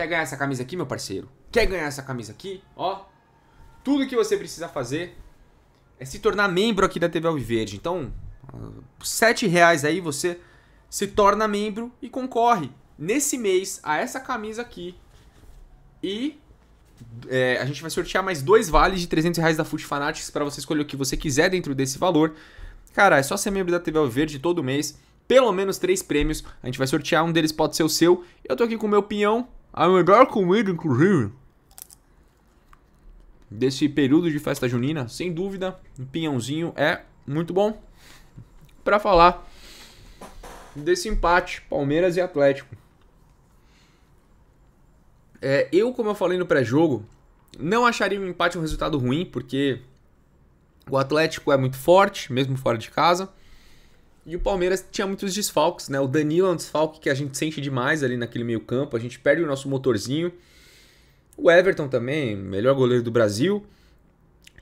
Quer ganhar essa camisa aqui, meu parceiro? Quer ganhar essa camisa aqui? Ó, tudo que você precisa fazer é se tornar membro aqui da TV Alviverde. Então, sete reais aí você se torna membro e concorre nesse mês a essa camisa aqui. E é, a gente vai sortear mais dois vales de 300 reais da Foot Fanatics para você escolher o que você quiser dentro desse valor. Cara, é só ser membro da TV Alviverde todo mês. Pelo menos três prêmios. A gente vai sortear, um deles pode ser o seu. Eu tô aqui com o meu pinhão, a melhor comida, inclusive, desse período de festa junina, sem dúvida, um pinhãozinho é muito bom. Para falar desse empate Palmeiras e Atlético. É, eu, como eu falei no pré-jogo, não acharia um empate um resultado ruim, porque o Atlético é muito forte, mesmo fora de casa. E o Palmeiras tinha muitos desfalques, né? O Danilo é um desfalque que a gente sente demais ali naquele meio campo, a gente perde o nosso motorzinho. O Everton também, melhor goleiro do Brasil.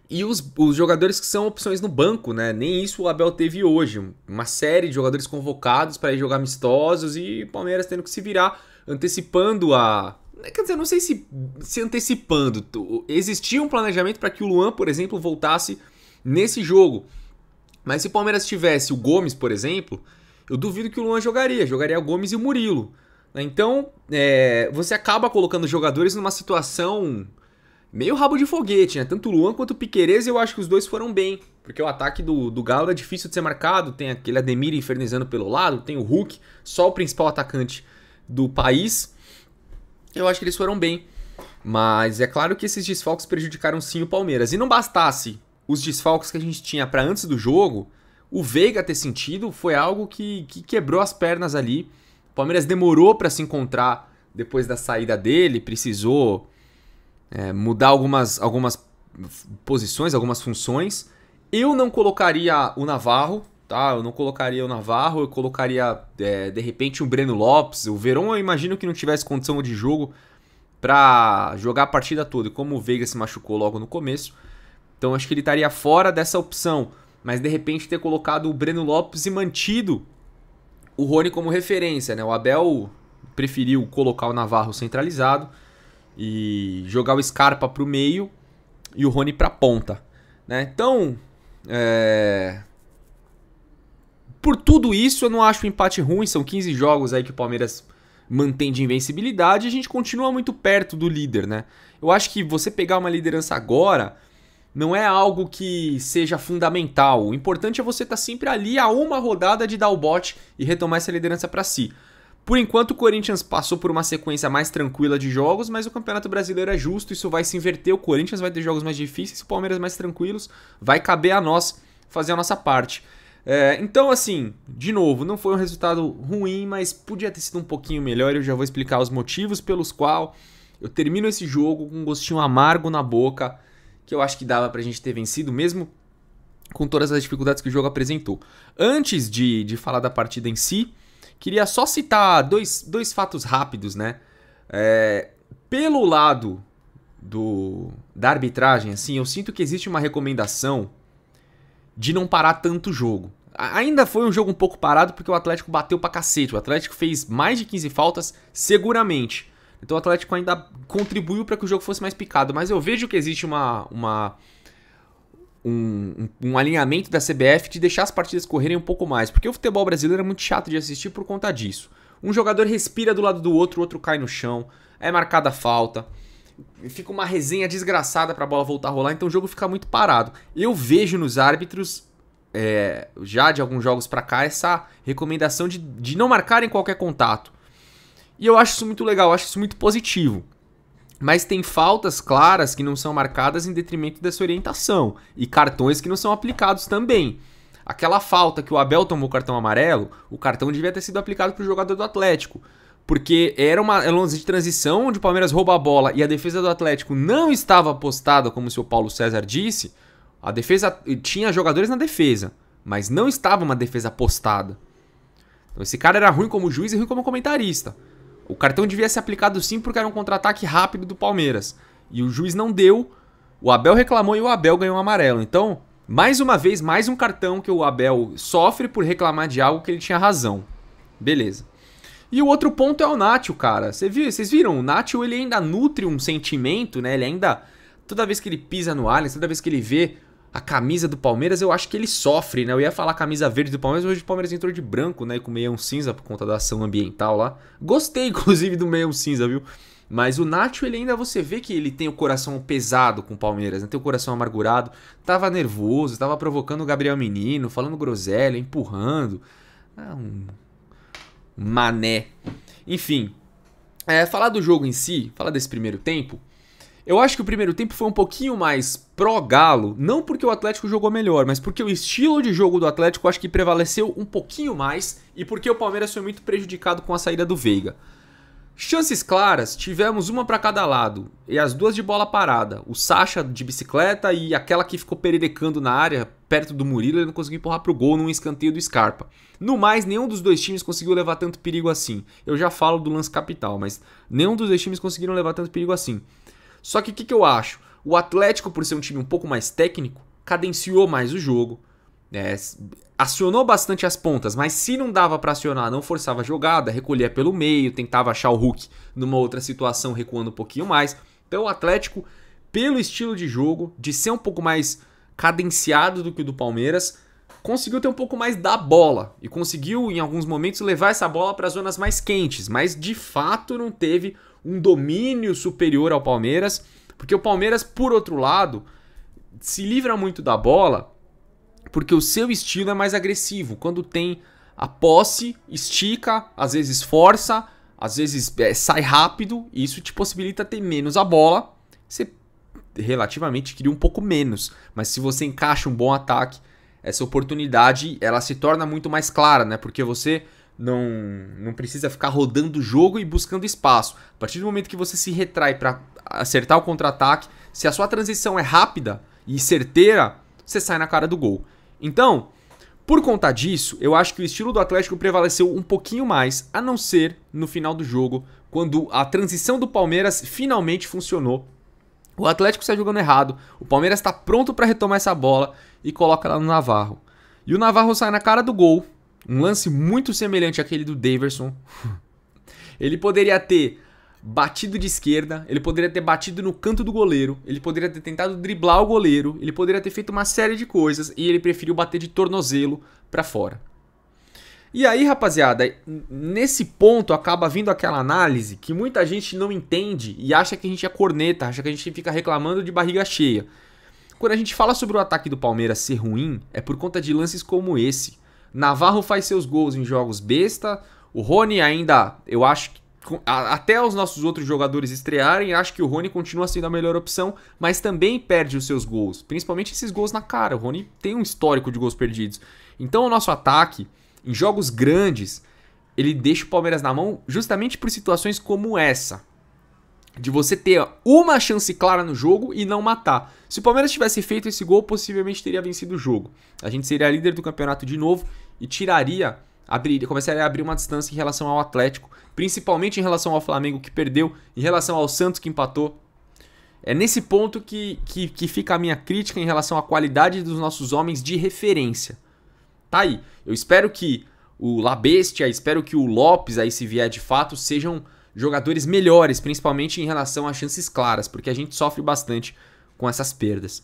E os, os jogadores que são opções no banco, né? Nem isso o Abel teve hoje. Uma série de jogadores convocados para ir jogar amistosos e o Palmeiras tendo que se virar, antecipando a. Quer dizer, não sei se se antecipando. Existia um planejamento para que o Luan, por exemplo, voltasse nesse jogo. Mas se o Palmeiras tivesse o Gomes, por exemplo, eu duvido que o Luan jogaria. Jogaria o Gomes e o Murilo. Né? Então, é, você acaba colocando jogadores numa situação meio rabo de foguete, né? Tanto o Luan quanto o Piquerez, eu acho que os dois foram bem. Porque o ataque do, do Galo é difícil de ser marcado. Tem aquele Ademir infernizando pelo lado, tem o Hulk, só o principal atacante do país. Eu acho que eles foram bem. Mas é claro que esses desfalques prejudicaram sim o Palmeiras. E não bastasse os desfalques que a gente tinha para antes do jogo, o Veiga ter sentido foi algo que, que quebrou as pernas ali. O Palmeiras demorou para se encontrar depois da saída dele, precisou é, mudar algumas, algumas posições, algumas funções. Eu não colocaria o Navarro, tá? Eu não colocaria o Navarro, eu colocaria é, de repente o Breno Lopes. O Verón eu imagino que não tivesse condição de jogo para jogar a partida toda. E como o Veiga se machucou logo no começo, então acho que ele estaria fora dessa opção. Mas de repente ter colocado o Breno Lopes e mantido o Rony como referência, né? O Abel preferiu colocar o Navarro centralizado e jogar o Scarpa para o meio e o Rony para a ponta, né? Então, é... por tudo isso, eu não acho o um empate ruim. São 15 jogos aí que o Palmeiras mantém de invencibilidade e a gente continua muito perto do líder, né? Eu acho que você pegar uma liderança agora não é algo que seja fundamental. O importante é você estar tá sempre ali a uma rodada de dar o bote e retomar essa liderança para si. Por enquanto, o Corinthians passou por uma sequência mais tranquila de jogos, mas o Campeonato Brasileiro é justo, isso vai se inverter. O Corinthians vai ter jogos mais difíceis, o Palmeiras mais tranquilos. Vai caber a nós fazer a nossa parte. É, então, assim, de novo, não foi um resultado ruim, mas podia ter sido um pouquinho melhor. Eu já vou explicar os motivos pelos quais eu termino esse jogo com um gostinho amargo na boca que eu acho que dava pra gente ter vencido, mesmo com todas as dificuldades que o jogo apresentou. Antes de, de falar da partida em si, queria só citar dois, dois fatos rápidos, né? É, pelo lado do da arbitragem, assim, eu sinto que existe uma recomendação de não parar tanto o jogo. Ainda foi um jogo um pouco parado porque o Atlético bateu pra cacete. O Atlético fez mais de 15 faltas, seguramente. Então o Atlético ainda contribuiu para que o jogo fosse mais picado. Mas eu vejo que existe uma, uma um, um, alinhamento da CBF de deixar as partidas correrem um pouco mais, porque o futebol brasileiro é muito chato de assistir por conta disso. Um jogador respira do lado do outro, o outro cai no chão, é marcada falta, fica uma resenha desgraçada para a bola voltar a rolar, então o jogo fica muito parado. Eu vejo nos árbitros, é, já de alguns jogos para cá, essa recomendação de, de não marcarem qualquer contato. E eu acho isso muito legal, acho isso muito positivo. Mas tem faltas claras que não são marcadas em detrimento dessa orientação e cartões que não são aplicados também. Aquela falta que o Abel tomou cartão amarelo, o cartão devia ter sido aplicado para o jogador do Atlético. Porque era uma, era uma lance de transição onde o Palmeiras rouba a bola e a defesa do Atlético não estava postada, como o seu Paulo César disse. A defesa tinha jogadores na defesa, mas não estava uma defesa postada. Então esse cara era ruim como juiz e ruim como comentarista. O cartão devia ser aplicado sim porque era um contra-ataque rápido do Palmeiras. E o juiz não deu. O Abel reclamou e o Abel ganhou um amarelo. Então, mais uma vez, mais um cartão que o Abel sofre por reclamar de algo que ele tinha razão. Beleza. E o outro ponto é o Nacho, cara. Vocês viu, viram? O Nacho ele ainda nutre um sentimento, né? Ele ainda. Toda vez que ele pisa no Allianz, toda vez que ele vê a camisa do Palmeiras, eu acho que ele sofre, né? Eu ia falar camisa verde do Palmeiras, mas hoje o Palmeiras entrou de branco, né? Com meião cinza por conta da ação ambiental lá. Gostei, inclusive, do meião cinza, viu? Mas o Nacho, ele ainda você vê que ele tem o coração pesado com o Palmeiras, né? tem o coração amargurado, tava nervoso, tava provocando o Gabriel Menino, falando groselha, empurrando. Ah, um mané. Enfim, é, falar do jogo em si, falar desse primeiro tempo, eu acho que o primeiro tempo foi um pouquinho mais pró-Galo, não porque o Atlético jogou melhor, mas porque o estilo de jogo do Atlético acho que prevaleceu um pouquinho mais e porque o Palmeiras foi muito prejudicado com a saída do Veiga. Chances claras, tivemos uma para cada lado, e as duas de bola parada. O Sacha de bicicleta e aquela que ficou peredecando na área, perto do Murilo, ele não conseguiu empurrar pro gol num escanteio do Scarpa. No mais, nenhum dos dois times conseguiu levar tanto perigo assim. Eu já falo do lance capital, mas nenhum dos dois times conseguiram levar tanto perigo assim. Só que o que, que eu acho? O Atlético, por ser um time um pouco mais técnico, cadenciou mais o jogo, é, acionou bastante as pontas, mas se não dava para acionar, não forçava a jogada, recolhia pelo meio, tentava achar o Hulk numa outra situação, recuando um pouquinho mais. Então o Atlético, pelo estilo de jogo, de ser um pouco mais cadenciado do que o do Palmeiras, conseguiu ter um pouco mais da bola e conseguiu, em alguns momentos, levar essa bola para zonas mais quentes, mas de fato não teve um domínio superior ao Palmeiras, porque o Palmeiras, por outro lado, se livra muito da bola, porque o seu estilo é mais agressivo. Quando tem a posse, estica, às vezes força, às vezes é, sai rápido, e isso te possibilita ter menos a bola. Você relativamente queria um pouco menos, mas se você encaixa um bom ataque, essa oportunidade ela se torna muito mais clara, né? Porque você não, não precisa ficar rodando o jogo e buscando espaço. A partir do momento que você se retrai para acertar o contra-ataque, se a sua transição é rápida e certeira, você sai na cara do gol. Então, por conta disso, eu acho que o estilo do Atlético prevaleceu um pouquinho mais, a não ser no final do jogo, quando a transição do Palmeiras finalmente funcionou. O Atlético está jogando errado, o Palmeiras está pronto para retomar essa bola e coloca ela no Navarro. E o Navarro sai na cara do gol, um lance muito semelhante àquele do Daverson. ele poderia ter batido de esquerda, ele poderia ter batido no canto do goleiro, ele poderia ter tentado driblar o goleiro, ele poderia ter feito uma série de coisas e ele preferiu bater de tornozelo para fora. E aí, rapaziada, nesse ponto acaba vindo aquela análise que muita gente não entende e acha que a gente é corneta, acha que a gente fica reclamando de barriga cheia. Quando a gente fala sobre o ataque do Palmeiras ser ruim, é por conta de lances como esse. Navarro faz seus gols em jogos besta. O Rony ainda, eu acho que até os nossos outros jogadores estrearem, acho que o Rony continua sendo a melhor opção, mas também perde os seus gols, principalmente esses gols na cara. O Rony tem um histórico de gols perdidos. Então o nosso ataque, em jogos grandes, ele deixa o Palmeiras na mão justamente por situações como essa de você ter uma chance clara no jogo e não matar. Se o Palmeiras tivesse feito esse gol, possivelmente teria vencido o jogo. A gente seria líder do campeonato de novo e tiraria, abrir, começaria a abrir uma distância em relação ao Atlético, principalmente em relação ao Flamengo que perdeu, em relação ao Santos que empatou. É nesse ponto que, que, que fica a minha crítica em relação à qualidade dos nossos homens de referência. Tá aí. Eu espero que o Labestia, espero que o Lopes, aí se vier de fato, sejam jogadores melhores, principalmente em relação a chances claras, porque a gente sofre bastante com essas perdas.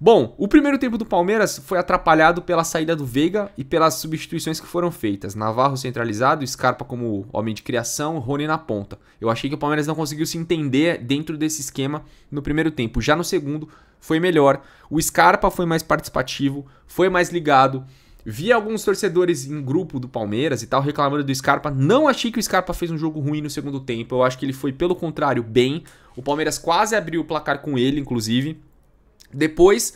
Bom, o primeiro tempo do Palmeiras foi atrapalhado pela saída do Veiga e pelas substituições que foram feitas. Navarro centralizado, Scarpa como homem de criação, Rony na ponta. Eu achei que o Palmeiras não conseguiu se entender dentro desse esquema no primeiro tempo. Já no segundo foi melhor. O Scarpa foi mais participativo, foi mais ligado, Vi alguns torcedores em grupo do Palmeiras e tal reclamando do Scarpa. Não achei que o Scarpa fez um jogo ruim no segundo tempo. Eu acho que ele foi, pelo contrário, bem. O Palmeiras quase abriu o placar com ele, inclusive. Depois,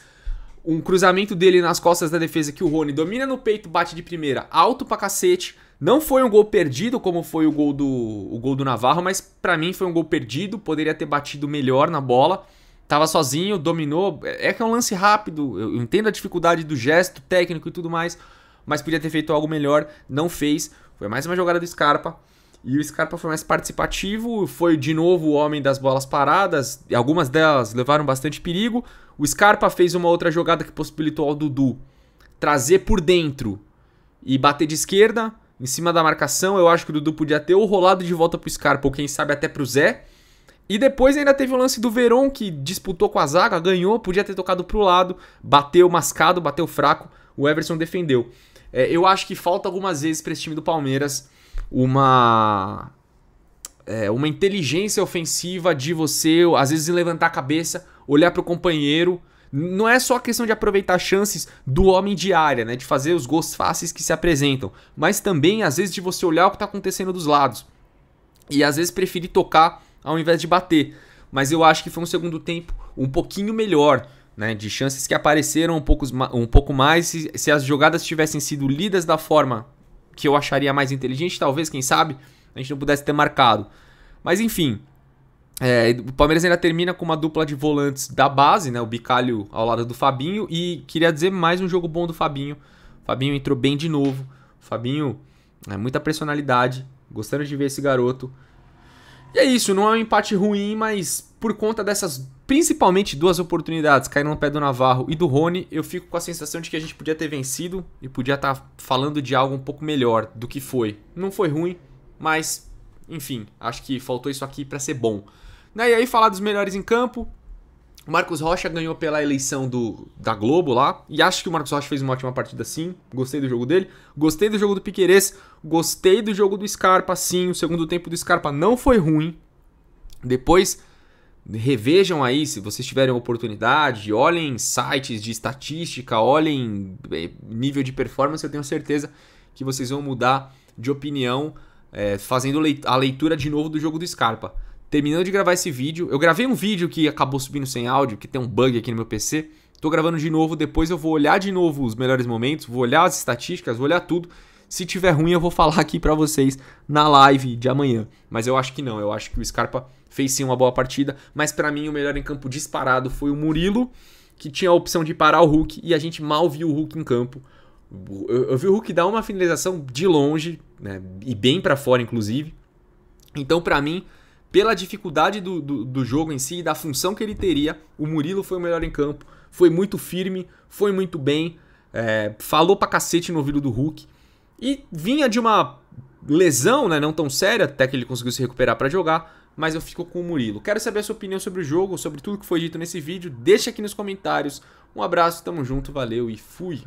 um cruzamento dele nas costas da defesa que o Rony domina no peito, bate de primeira, alto pra cacete. Não foi um gol perdido como foi o gol do, o gol do Navarro, mas para mim foi um gol perdido. Poderia ter batido melhor na bola. Tava sozinho, dominou. É, é que é um lance rápido. Eu entendo a dificuldade do gesto técnico e tudo mais. Mas podia ter feito algo melhor. Não fez. Foi mais uma jogada do Scarpa. E o Scarpa foi mais participativo, foi de novo o homem das bolas paradas, algumas delas levaram bastante perigo. O Scarpa fez uma outra jogada que possibilitou ao Dudu trazer por dentro e bater de esquerda, em cima da marcação. Eu acho que o Dudu podia ter ou rolado de volta pro Scarpa, ou quem sabe até pro Zé. E depois ainda teve o lance do Veron, que disputou com a zaga, ganhou, podia ter tocado pro lado, bateu mascado, bateu fraco, o Everson defendeu. É, eu acho que falta algumas vezes para esse time do Palmeiras uma. É, uma inteligência ofensiva de você, às vezes, levantar a cabeça, olhar pro companheiro. Não é só a questão de aproveitar chances do homem de área, né? De fazer os gols fáceis que se apresentam. Mas também, às vezes, de você olhar o que tá acontecendo dos lados. E às vezes preferir tocar ao invés de bater. Mas eu acho que foi um segundo tempo um pouquinho melhor, né? De chances que apareceram um pouco, um pouco mais. Se, se as jogadas tivessem sido lidas da forma que eu acharia mais inteligente, talvez, quem sabe, a gente não pudesse ter marcado. Mas enfim, é, o Palmeiras ainda termina com uma dupla de volantes da base, né? O Bicalho ao lado do Fabinho. E queria dizer mais um jogo bom do Fabinho. O Fabinho entrou bem de novo. O Fabinho, é, muita personalidade. Gostando de ver esse garoto. E é isso, não é um empate ruim, mas por conta dessas principalmente duas oportunidades caindo no pé do Navarro e do Rony, eu fico com a sensação de que a gente podia ter vencido e podia estar tá falando de algo um pouco melhor do que foi. Não foi ruim, mas enfim, acho que faltou isso aqui para ser bom. Né, e aí falar dos melhores em campo, o Marcos Rocha ganhou pela eleição do, da Globo lá, e acho que o Marcos Rocha fez uma ótima partida sim. Gostei do jogo dele, gostei do jogo do Piquerez, gostei do jogo do Scarpa, sim. O segundo tempo do Scarpa não foi ruim. Depois revejam aí se vocês tiverem oportunidade, olhem sites de estatística, olhem é, nível de performance, eu tenho certeza que vocês vão mudar de opinião é, fazendo a leitura de novo do jogo do Scarpa terminando de gravar esse vídeo. Eu gravei um vídeo que acabou subindo sem áudio, que tem um bug aqui no meu PC. Tô gravando de novo, depois eu vou olhar de novo os melhores momentos, vou olhar as estatísticas, vou olhar tudo. Se tiver ruim, eu vou falar aqui para vocês na live de amanhã. Mas eu acho que não, eu acho que o Scarpa fez sim uma boa partida, mas para mim o melhor em campo disparado foi o Murilo, que tinha a opção de parar o Hulk e a gente mal viu o Hulk em campo. Eu, eu vi o Hulk dar uma finalização de longe, né, e bem para fora inclusive. Então para mim pela dificuldade do, do, do jogo em si e da função que ele teria, o Murilo foi o melhor em campo. Foi muito firme, foi muito bem, é, falou pra cacete no ouvido do Hulk. E vinha de uma lesão, né, não tão séria, até que ele conseguiu se recuperar para jogar, mas eu fico com o Murilo. Quero saber a sua opinião sobre o jogo, sobre tudo que foi dito nesse vídeo. Deixa aqui nos comentários. Um abraço, tamo junto, valeu e fui!